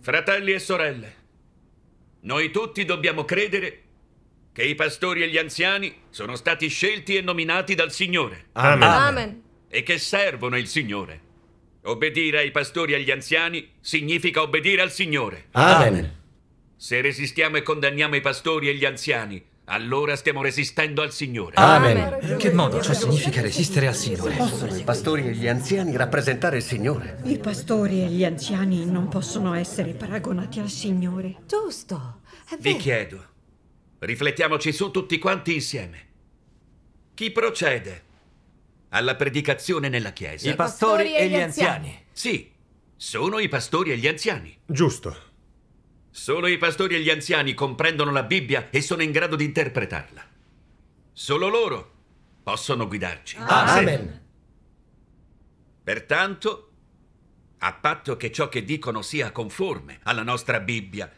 Fratelli e sorelle, noi tutti dobbiamo credere che i pastori e gli anziani sono stati scelti e nominati dal Signore. Amen. Amen. E che servono il Signore. Obbedire ai pastori e agli anziani significa obbedire al Signore. Amen. Se resistiamo e condanniamo i pastori e gli anziani, allora stiamo resistendo al Signore. Ah, Amen. In che modo ciò significa resistere al Signore? Possono i pastori e gli anziani rappresentare il Signore? I pastori e gli anziani non possono essere paragonati al Signore. Giusto. Vi chiedo, riflettiamoci su tutti quanti insieme. Chi procede alla predicazione nella Chiesa? I pastori, pastori e gli anziani. Sì, sono i pastori e gli anziani. Giusto. Solo i pastori e gli anziani comprendono la Bibbia e sono in grado di interpretarla. Solo loro possono guidarci. Amen. Pertanto, a patto che ciò che dicono sia conforme alla nostra Bibbia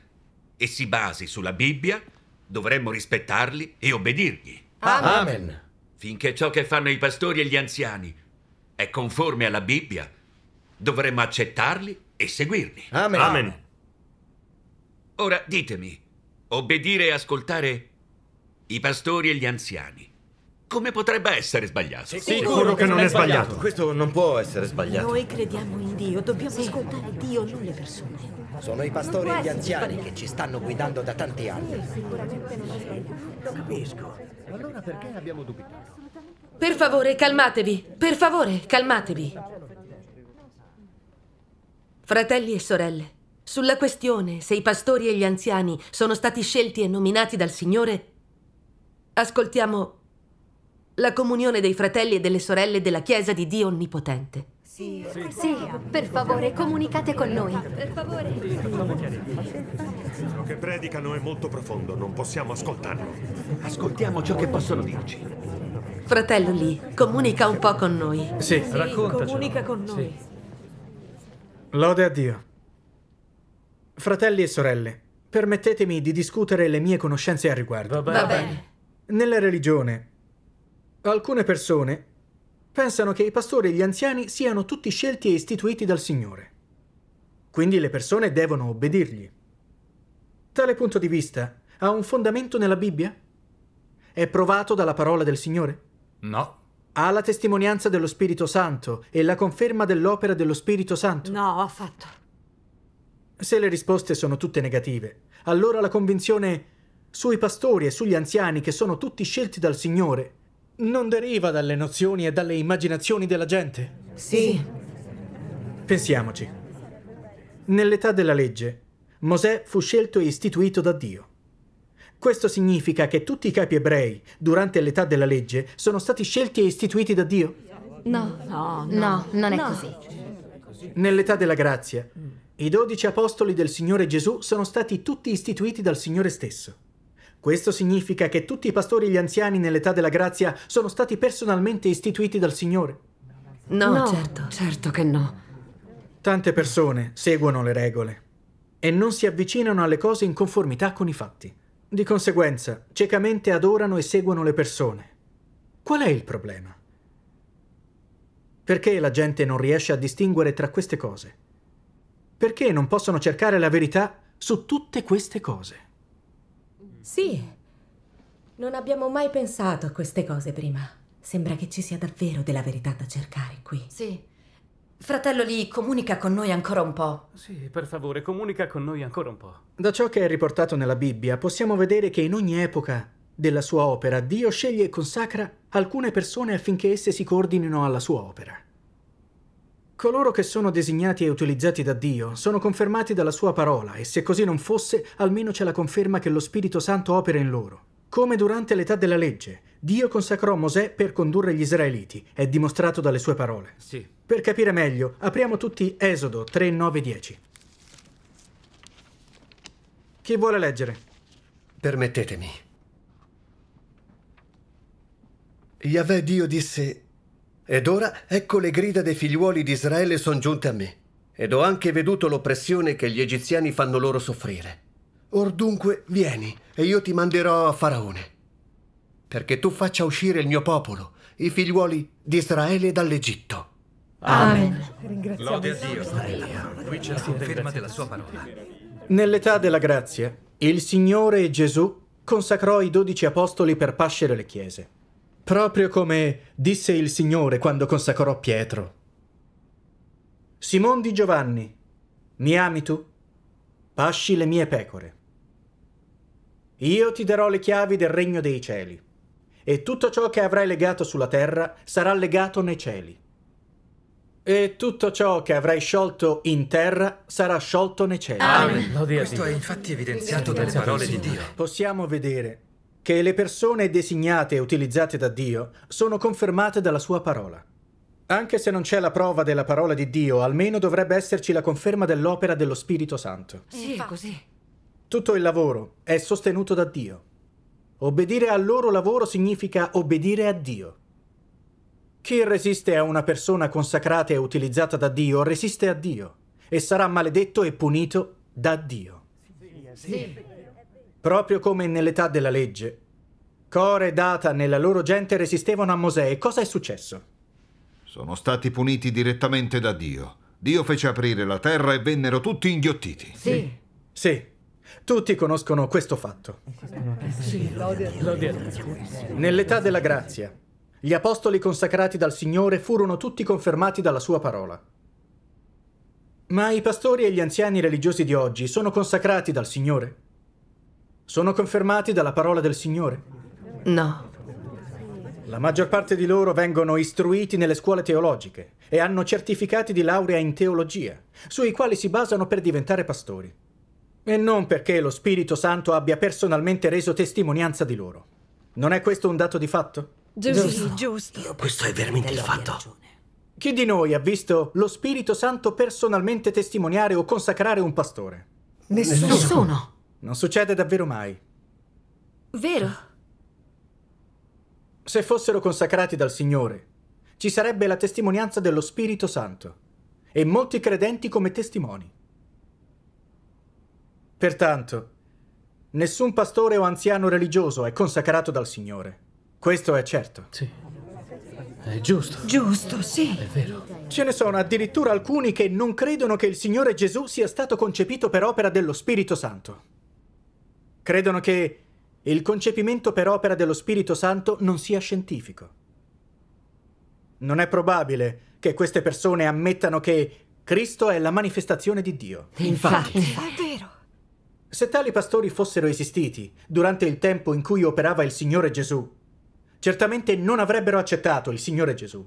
e si basi sulla Bibbia, dovremmo rispettarli e obbedirgli. Amen. Amen. Finché ciò che fanno i pastori e gli anziani è conforme alla Bibbia, dovremmo accettarli e seguirli. Amen. Amen. Ora ditemi, obbedire e ascoltare i pastori e gli anziani. Come potrebbe essere sbagliato? Sicuro, sì, sicuro che non è sbagliato. sbagliato. Questo non può essere sbagliato. Noi crediamo in Dio, dobbiamo sì. ascoltare Dio, non le persone. Sono i pastori e gli anziani che ci stanno guidando da tanti anni. Sicuramente non è sbagliato. Capisco. Allora perché abbiamo dubitato? Per favore, calmatevi. Per favore, calmatevi. Fratelli e sorelle, sulla questione se i pastori e gli anziani sono stati scelti e nominati dal Signore, ascoltiamo la comunione dei fratelli e delle sorelle della Chiesa di Dio Onnipotente. Sì, per favore, comunicate con noi. Per favore. Ciò che predicano è molto profondo, non possiamo ascoltarlo. Ascoltiamo ciò che possono dirci. Fratello lì, comunica un po' con noi. Sì, sì raccontaci. Comunica con noi. Sì. Lode a Dio. Fratelli e sorelle, permettetemi di discutere le mie conoscenze a riguardo. Va bene. Va bene. Nella religione, alcune persone pensano che i pastori e gli anziani siano tutti scelti e istituiti dal Signore. Quindi le persone devono obbedirgli. Tale punto di vista ha un fondamento nella Bibbia? È provato dalla parola del Signore? No. Ha la testimonianza dello Spirito Santo e la conferma dell'opera dello Spirito Santo? No, affatto. Se le risposte sono tutte negative, allora la convinzione sui pastori e sugli anziani che sono tutti scelti dal Signore non deriva dalle nozioni e dalle immaginazioni della gente. Sì. Pensiamoci. Nell'età della legge, Mosè fu scelto e istituito da Dio. Questo significa che tutti i capi ebrei, durante l'età della legge, sono stati scelti e istituiti da Dio? No, no, no, no non è no. così. Nell'età della grazia, i dodici apostoli del Signore Gesù sono stati tutti istituiti dal Signore stesso. Questo significa che tutti i pastori e gli anziani nell'età della grazia sono stati personalmente istituiti dal Signore. No, no, certo, certo che no. Tante persone seguono le regole e non si avvicinano alle cose in conformità con i fatti. Di conseguenza, ciecamente adorano e seguono le persone. Qual è il problema? Perché la gente non riesce a distinguere tra queste cose? Perché non possono cercare la verità su tutte queste cose? Sì, non abbiamo mai pensato a queste cose prima. Sembra che ci sia davvero della verità da cercare qui. Sì. Fratello lì, comunica con noi ancora un po'. Sì, per favore, comunica con noi ancora un po'. Da ciò che è riportato nella Bibbia, possiamo vedere che in ogni epoca della sua opera, Dio sceglie e consacra alcune persone affinché esse si coordinino alla sua opera. Coloro che sono designati e utilizzati da Dio sono confermati dalla sua parola e se così non fosse, almeno c'è la conferma che lo Spirito Santo opera in loro. Come durante l'età della legge, Dio consacrò Mosè per condurre gli israeliti, è dimostrato dalle sue parole. Sì. Per capire meglio, apriamo tutti Esodo 3, 9, 10. Chi vuole leggere? Permettetemi. Yahweh Dio disse, ed ora ecco le grida dei figliuoli di Israele sono giunte a me, ed ho anche veduto l'oppressione che gli egiziani fanno loro soffrire. Or dunque vieni, e io ti manderò a Faraone, perché tu faccia uscire il mio popolo, i figliuoli di Israele dall'Egitto. Amen. Lode a Dio. Qui c'è la conferma della sua parola. Nell'età della grazia, il Signore Gesù consacrò i dodici apostoli per pascere le chiese proprio come disse il Signore quando consacrò Pietro. Simon di Giovanni, mi ami tu? Pasci le mie pecore. Io ti darò le chiavi del regno dei cieli, e tutto ciò che avrai legato sulla terra sarà legato nei cieli. E tutto ciò che avrai sciolto in terra sarà sciolto nei cieli. Amen. Questo è infatti evidenziato dalle parole di Dio. Possiamo vedere che le persone designate e utilizzate da Dio sono confermate dalla sua parola. Anche se non c'è la prova della parola di Dio, almeno dovrebbe esserci la conferma dell'opera dello Spirito Santo. Sì, così. Tutto il lavoro è sostenuto da Dio. Obbedire al loro lavoro significa obbedire a Dio. Chi resiste a una persona consacrata e utilizzata da Dio resiste a Dio e sarà maledetto e punito da Dio. Sì, sì proprio come nell'età della legge. Core e Data nella loro gente resistevano a Mosè e cosa è successo? Sono stati puniti direttamente da Dio. Dio fece aprire la terra e vennero tutti inghiottiti. Sì. Sì. Tutti conoscono questo fatto. Sì, l'odio. Nell'età della grazia, gli apostoli consacrati dal Signore furono tutti confermati dalla sua parola. Ma i pastori e gli anziani religiosi di oggi sono consacrati dal Signore? Sono confermati dalla parola del Signore? No. La maggior parte di loro vengono istruiti nelle scuole teologiche e hanno certificati di laurea in teologia, sui quali si basano per diventare pastori. E non perché lo Spirito Santo abbia personalmente reso testimonianza di loro. Non è questo un dato di fatto? Giusto, giusto. giusto. Io questo è veramente il fatto. Chi di noi ha visto lo Spirito Santo personalmente testimoniare o consacrare un pastore? Nessuno. Nessuno. Non succede davvero mai. Vero. Se fossero consacrati dal Signore, ci sarebbe la testimonianza dello Spirito Santo e molti credenti come testimoni. Pertanto, nessun pastore o anziano religioso è consacrato dal Signore. Questo è certo. Sì. È giusto. Giusto, sì. È vero. Ce ne sono addirittura alcuni che non credono che il Signore Gesù sia stato concepito per opera dello Spirito Santo. Credono che il concepimento per opera dello Spirito Santo non sia scientifico. Non è probabile che queste persone ammettano che Cristo è la manifestazione di Dio. Infatti. Infatti. È vero. Se tali pastori fossero esistiti durante il tempo in cui operava il Signore Gesù, certamente non avrebbero accettato il Signore Gesù.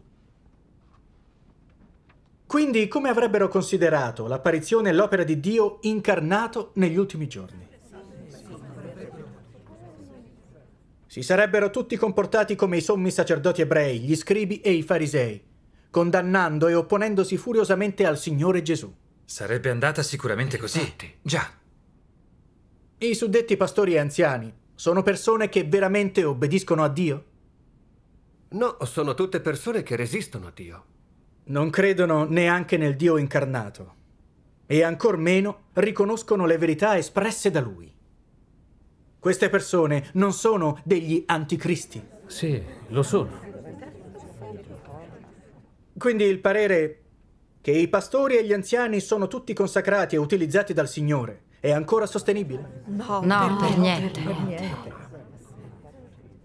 Quindi come avrebbero considerato l'apparizione e l'opera di Dio incarnato negli ultimi giorni? si sarebbero tutti comportati come i sommi sacerdoti ebrei, gli scribi e i farisei, condannando e opponendosi furiosamente al Signore Gesù. Sarebbe andata sicuramente così. Infatti. Già. I suddetti pastori e anziani sono persone che veramente obbediscono a Dio? No, sono tutte persone che resistono a Dio. Non credono neanche nel Dio incarnato e ancor meno riconoscono le verità espresse da Lui. Queste persone non sono degli anticristi. Sì, lo sono. Quindi il parere che i pastori e gli anziani sono tutti consacrati e utilizzati dal Signore è ancora sostenibile? No, no per, per niente.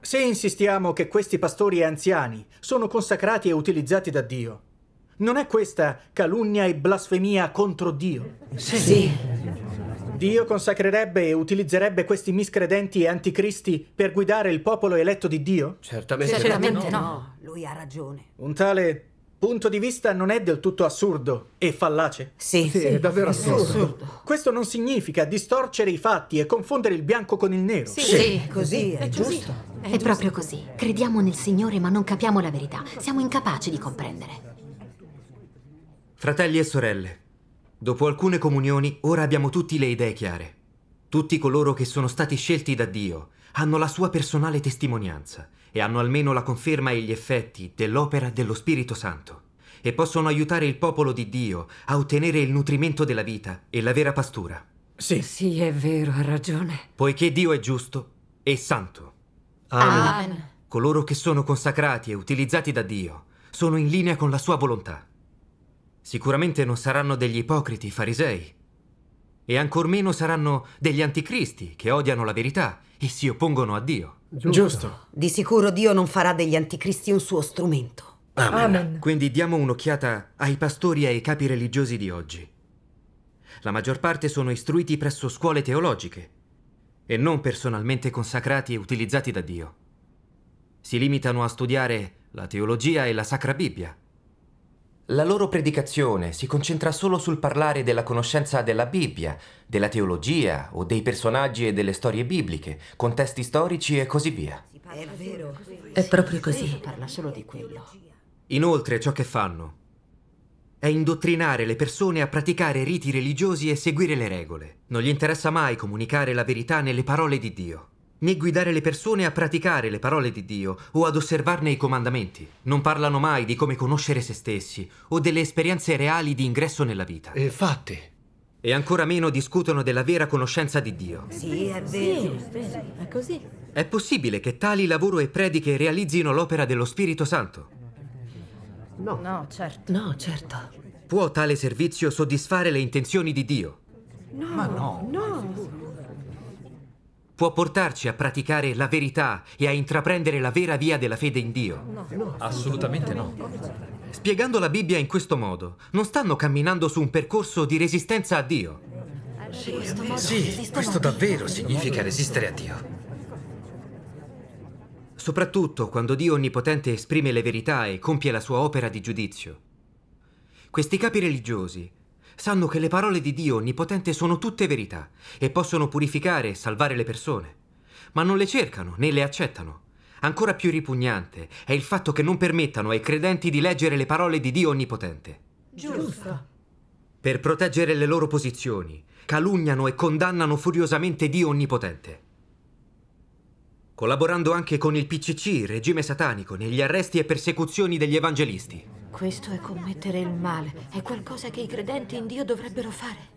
Se insistiamo che questi pastori e anziani sono consacrati e utilizzati da Dio, non è questa calunnia e blasfemia contro Dio? Sì. sì. Dio consacrerebbe e utilizzerebbe questi miscredenti e anticristi per guidare il popolo eletto di Dio? Certamente, Certamente no. no. Lui ha ragione. Un tale punto di vista non è del tutto assurdo e fallace? Sì, sì, sì è davvero assurdo. assurdo. Questo non significa distorcere i fatti e confondere il bianco con il nero. Sì, sì, sì così è, è giusto. giusto. È, è giusto. proprio così. Crediamo nel Signore ma non capiamo la verità. Siamo incapaci di comprendere. Fratelli e sorelle, Dopo alcune comunioni, ora abbiamo tutti le idee chiare. Tutti coloro che sono stati scelti da Dio hanno la sua personale testimonianza e hanno almeno la conferma e gli effetti dell'opera dello Spirito Santo e possono aiutare il popolo di Dio a ottenere il nutrimento della vita e la vera pastura. Sì. Sì, è vero, ha ragione. Poiché Dio è giusto e santo. Amen. Amen. Coloro che sono consacrati e utilizzati da Dio sono in linea con la sua volontà. Sicuramente non saranno degli ipocriti farisei. E ancor meno saranno degli anticristi che odiano la verità e si oppongono a Dio. Giusto. Giusto. Di sicuro Dio non farà degli anticristi un suo strumento. Amen. Amen. Quindi diamo un'occhiata ai pastori e ai capi religiosi di oggi. La maggior parte sono istruiti presso scuole teologiche e non personalmente consacrati e utilizzati da Dio. Si limitano a studiare la teologia e la Sacra Bibbia la loro predicazione si concentra solo sul parlare della conoscenza della Bibbia, della teologia o dei personaggi e delle storie bibliche, contesti storici e così via. È vero. È proprio così. Parla solo di quello. Inoltre ciò che fanno è indottrinare le persone a praticare riti religiosi e seguire le regole. Non gli interessa mai comunicare la verità nelle parole di Dio né guidare le persone a praticare le parole di Dio o ad osservarne i comandamenti. Non parlano mai di come conoscere se stessi o delle esperienze reali di ingresso nella vita. E fatti. E ancora meno discutono della vera conoscenza di Dio. Sì, è vero. Sì, è, così. È possibile che tali lavoro e prediche realizzino l'opera dello Spirito Santo? No. No, certo. No, certo. Può tale servizio soddisfare le intenzioni di Dio? No. Ma no. No può portarci a praticare la verità e a intraprendere la vera via della fede in Dio? No, assolutamente no. Spiegando la Bibbia in questo modo, non stanno camminando su un percorso di resistenza a Dio. Sì, questo davvero significa resistere a Dio. Soprattutto quando Dio Onnipotente esprime le verità e compie la sua opera di giudizio. Questi capi religiosi sanno che le parole di Dio Onnipotente sono tutte verità e possono purificare e salvare le persone, ma non le cercano né le accettano. Ancora più ripugnante è il fatto che non permettano ai credenti di leggere le parole di Dio Onnipotente. Giusto. Per proteggere le loro posizioni, calunniano e condannano furiosamente Dio Onnipotente. Collaborando anche con il PCC, regime satanico, negli arresti e persecuzioni degli evangelisti. Questo è commettere il male, è qualcosa che i credenti in Dio dovrebbero fare.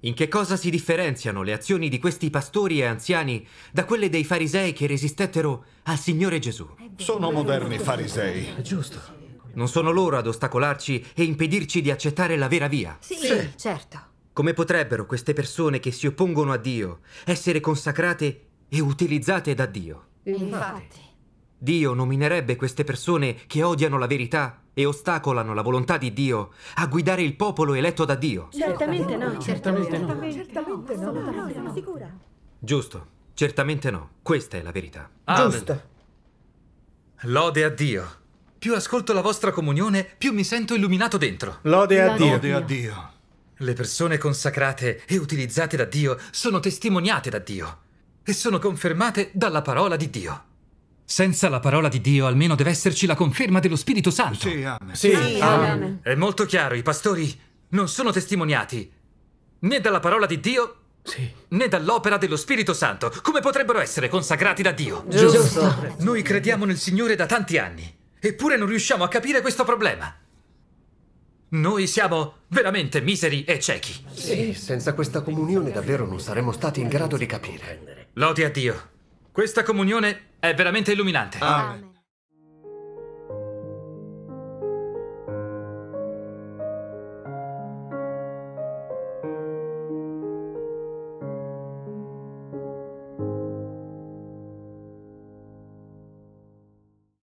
In che cosa si differenziano le azioni di questi pastori e anziani da quelle dei farisei che resistettero al Signore Gesù? Sono moderni farisei. È giusto. Non sono loro ad ostacolarci e impedirci di accettare la vera via. Sì, sì, certo. Come potrebbero queste persone che si oppongono a Dio essere consacrate e utilizzate da Dio? Infatti. Dio nominerebbe queste persone che odiano la verità e ostacolano la volontà di Dio a guidare il popolo eletto da Dio. Certamente no. Certamente no. Certamente no. Certamente Sicura. Giusto. Certamente no. Questa è la verità. Giusto. Lode a Dio. Più ascolto la vostra comunione, più mi sento illuminato dentro. Lode a Dio. Lode a Dio. Le persone consacrate e utilizzate da Dio sono testimoniate da Dio e sono confermate dalla parola di Dio. Senza la parola di Dio almeno deve esserci la conferma dello Spirito Santo. Sì, amen. Sì, sì amen. amen. È molto chiaro, i pastori non sono testimoniati né dalla parola di Dio sì. né dall'opera dello Spirito Santo. Come potrebbero essere consacrati da Dio? Giusto. Giusto. Noi crediamo nel Signore da tanti anni, eppure non riusciamo a capire questo problema. Noi siamo veramente miseri e ciechi. Sì, senza questa comunione davvero non saremmo stati in grado di capire. Lodi a Dio. Questa comunione è veramente illuminante. Amen. Ah,